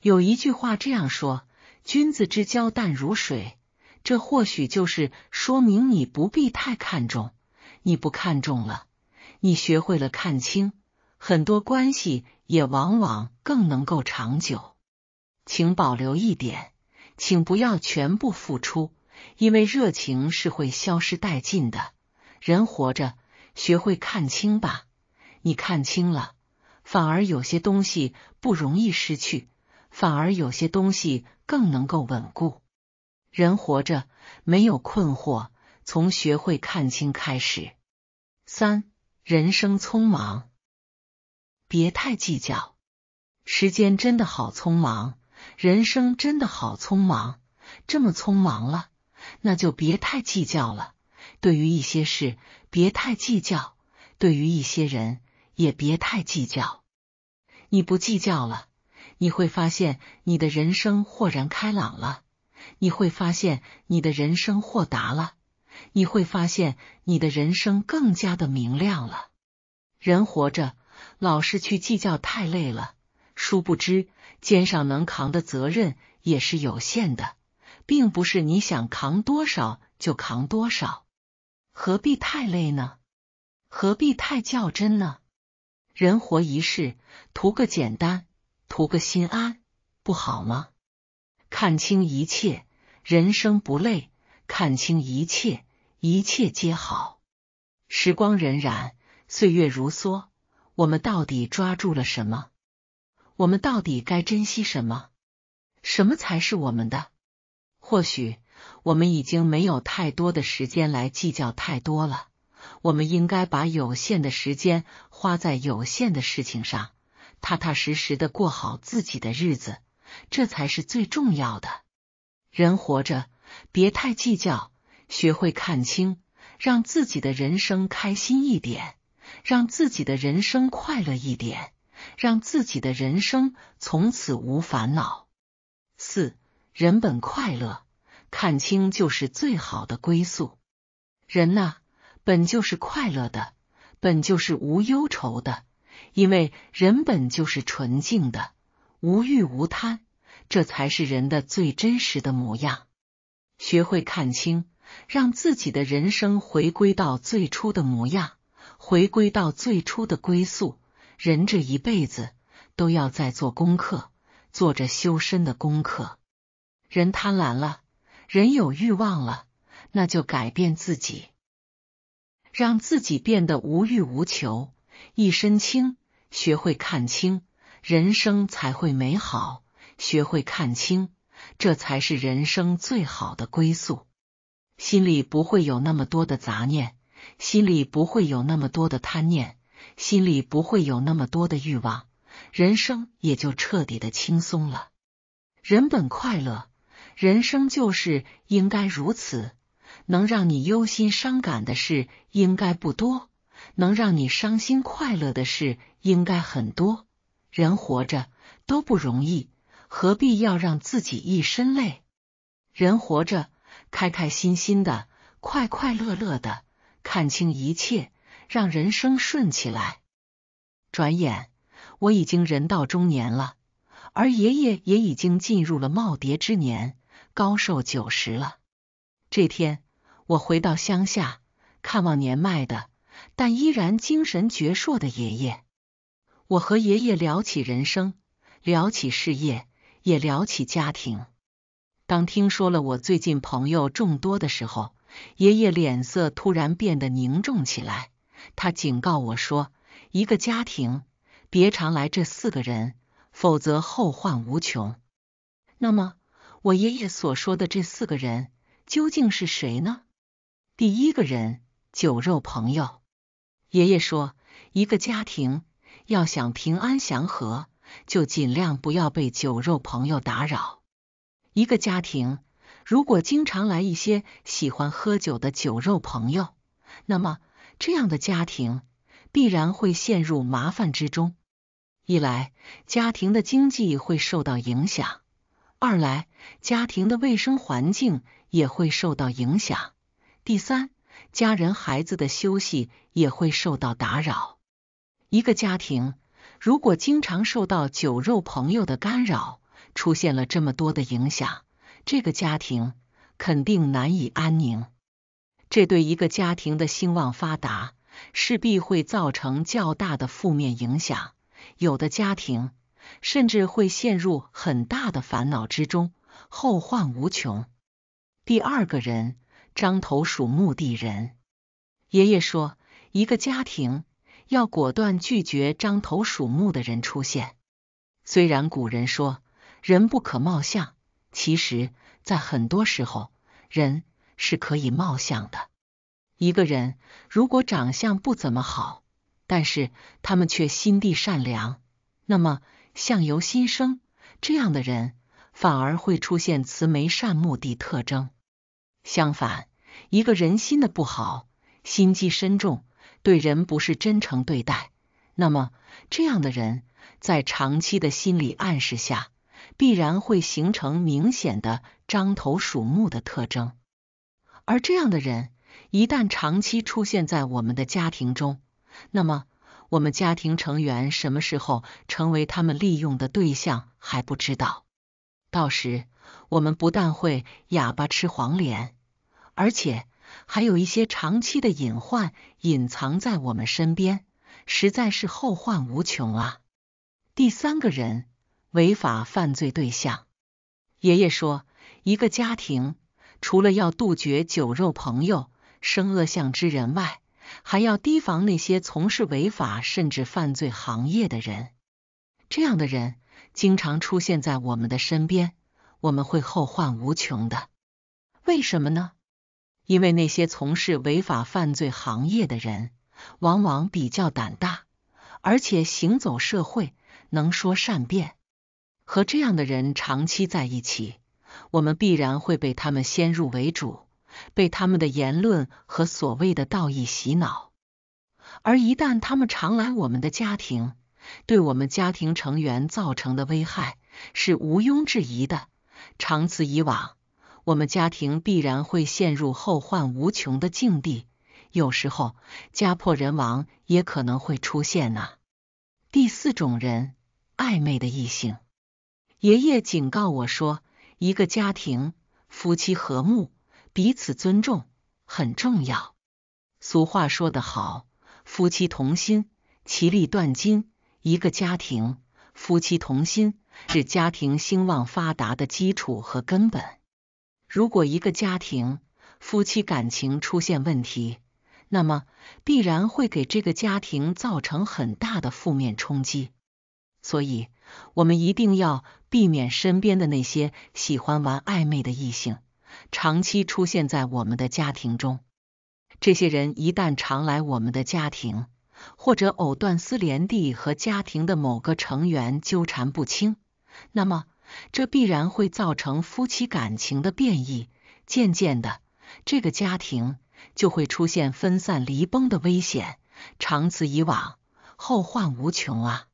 有一句话这样说：“君子之交淡如水。”这或许就是说明你不必太看重。你不看重了，你学会了看清，很多关系也往往更能够长久。请保留一点，请不要全部付出，因为热情是会消失殆尽的。人活着，学会看清吧。你看清了。反而有些东西不容易失去，反而有些东西更能够稳固。人活着没有困惑，从学会看清开始。三，人生匆忙，别太计较。时间真的好匆忙，人生真的好匆忙，这么匆忙了，那就别太计较了。对于一些事，别太计较；对于一些人。也别太计较，你不计较了，你会发现你的人生豁然开朗了，你会发现你的人生豁达了，你会发现你的人生更加的明亮了。人活着，老是去计较太累了，殊不知肩上能扛的责任也是有限的，并不是你想扛多少就扛多少，何必太累呢？何必太较真呢？人活一世，图个简单，图个心安，不好吗？看清一切，人生不累；看清一切，一切皆好。时光荏苒，岁月如梭，我们到底抓住了什么？我们到底该珍惜什么？什么才是我们的？或许，我们已经没有太多的时间来计较太多了。我们应该把有限的时间花在有限的事情上，踏踏实实的过好自己的日子，这才是最重要的。人活着，别太计较，学会看清，让自己的人生开心一点，让自己的人生快乐一点，让自己的人生从此无烦恼。四人本快乐，看清就是最好的归宿。人呐。本就是快乐的，本就是无忧愁的，因为人本就是纯净的，无欲无贪，这才是人的最真实的模样。学会看清，让自己的人生回归到最初的模样，回归到最初的归宿。人这一辈子都要在做功课，做着修身的功课。人贪婪了，人有欲望了，那就改变自己。让自己变得无欲无求，一身轻；学会看清人生，才会美好；学会看清，这才是人生最好的归宿。心里不会有那么多的杂念，心里不会有那么多的贪念，心里不会有那么多的欲望，人生也就彻底的轻松了。人本快乐，人生就是应该如此。能让你忧心伤感的事应该不多，能让你伤心快乐的事应该很多。人活着都不容易，何必要让自己一身累？人活着，开开心心的，快快乐乐的，看清一切，让人生顺起来。转眼我已经人到中年了，而爷爷也已经进入了耄耋之年，高寿九十了。这天。我回到乡下看望年迈的但依然精神矍铄的爷爷。我和爷爷聊起人生，聊起事业，也聊起家庭。当听说了我最近朋友众多的时候，爷爷脸色突然变得凝重起来。他警告我说：“一个家庭别常来这四个人，否则后患无穷。”那么，我爷爷所说的这四个人究竟是谁呢？第一个人酒肉朋友，爷爷说，一个家庭要想平安祥和，就尽量不要被酒肉朋友打扰。一个家庭如果经常来一些喜欢喝酒的酒肉朋友，那么这样的家庭必然会陷入麻烦之中。一来，家庭的经济会受到影响；二来，家庭的卫生环境也会受到影响。第三，家人孩子的休息也会受到打扰。一个家庭如果经常受到酒肉朋友的干扰，出现了这么多的影响，这个家庭肯定难以安宁。这对一个家庭的兴旺发达势必会造成较大的负面影响。有的家庭甚至会陷入很大的烦恼之中，后患无穷。第二个人。张头鼠目的人，爷爷说，一个家庭要果断拒绝张头鼠目的人出现。虽然古人说人不可貌相，其实，在很多时候，人是可以貌相的。一个人如果长相不怎么好，但是他们却心地善良，那么相由心生，这样的人反而会出现慈眉善目的特征。相反，一个人心的不好，心机深重，对人不是真诚对待，那么这样的人在长期的心理暗示下，必然会形成明显的张头鼠目的特征。而这样的人一旦长期出现在我们的家庭中，那么我们家庭成员什么时候成为他们利用的对象还不知道，到时。我们不但会哑巴吃黄连，而且还有一些长期的隐患隐藏在我们身边，实在是后患无穷啊。第三个人，违法犯罪对象。爷爷说，一个家庭除了要杜绝酒肉朋友、生恶相之人外，还要提防那些从事违法甚至犯罪行业的人。这样的人经常出现在我们的身边。我们会后患无穷的。为什么呢？因为那些从事违法犯罪行业的人，往往比较胆大，而且行走社会能说善辩。和这样的人长期在一起，我们必然会被他们先入为主，被他们的言论和所谓的道义洗脑。而一旦他们常来我们的家庭，对我们家庭成员造成的危害是毋庸置疑的。长此以往，我们家庭必然会陷入后患无穷的境地，有时候家破人亡也可能会出现呢。第四种人，暧昧的异性。爷爷警告我说，一个家庭夫妻和睦，彼此尊重很重要。俗话说得好，夫妻同心，其利断金。一个家庭夫妻同心。是家庭兴旺发达的基础和根本。如果一个家庭夫妻感情出现问题，那么必然会给这个家庭造成很大的负面冲击。所以，我们一定要避免身边的那些喜欢玩暧昧的异性长期出现在我们的家庭中。这些人一旦常来我们的家庭，或者藕断丝连地和家庭的某个成员纠缠不清。那么，这必然会造成夫妻感情的变异，渐渐的，这个家庭就会出现分散离崩的危险，长此以往，后患无穷啊！